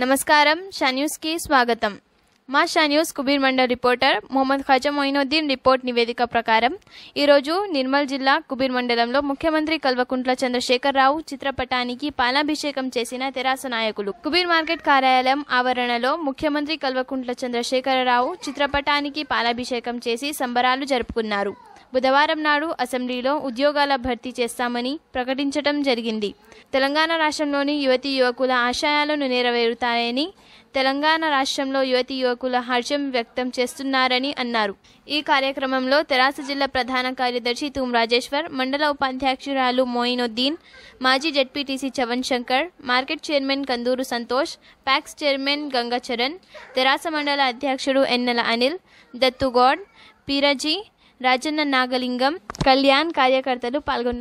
నమస్కారం షన్యూస్కి స్వాగతం మా షన్యూస్ కుబీర్ మండల్ రిపోర్టర్ మొహమ్మద్ ఖాజా మొయినుద్దీన్ రిపోర్ట్ నివేదిక ప్రకారం ఈరోజు నిర్మల్ జిల్లా కుబీర్ మండలంలో ముఖ్యమంత్రి కల్వకుంట్ల చంద్రశేఖరరావు చిత్రపటానికి పాలాభిషేకం చేసిన తెరాస నాయకులు కుబీర్ మార్కెట్ కార్యాలయం ఆవరణలో ముఖ్యమంత్రి కల్వకుంట్ల చంద్రశేఖరరావు చిత్రపటానికి పాలాభిషేకం చేసి సంబరాలు జరుపుకున్నారు బుధవారం నాడు అసెంబ్లీలో ఉద్యోగాల భర్తీ చేస్తామని ప్రకటించడం జరిగింది తెలంగాణ రాష్ట్రంలోని యువతి యువకుల ఆశయాలను నెరవేరుతాయని తెలంగాణ రాష్ట్రంలో యువతి యువకుల హర్షం వ్యక్తం చేస్తున్నారని అన్నారు ఈ కార్యక్రమంలో తెరాస జిల్లా ప్రధాన కార్యదర్శి తూం రాజేశ్వర్ మండల ఉపాధ్యక్షురాలు మోయినుద్దీన్ మాజీ ZPTC Chavan Shankar market chairman Kanduru Santosh PACS chairman Gangacharan TRS మండల అధ్యక్షుడు ఎన్నెల అనిల్ దత్తుగౌడ్ పీరజీ రాజన్న నాగలింగం కళ్యాణ్ కార్యకర్తలు పాల్గొన్నారు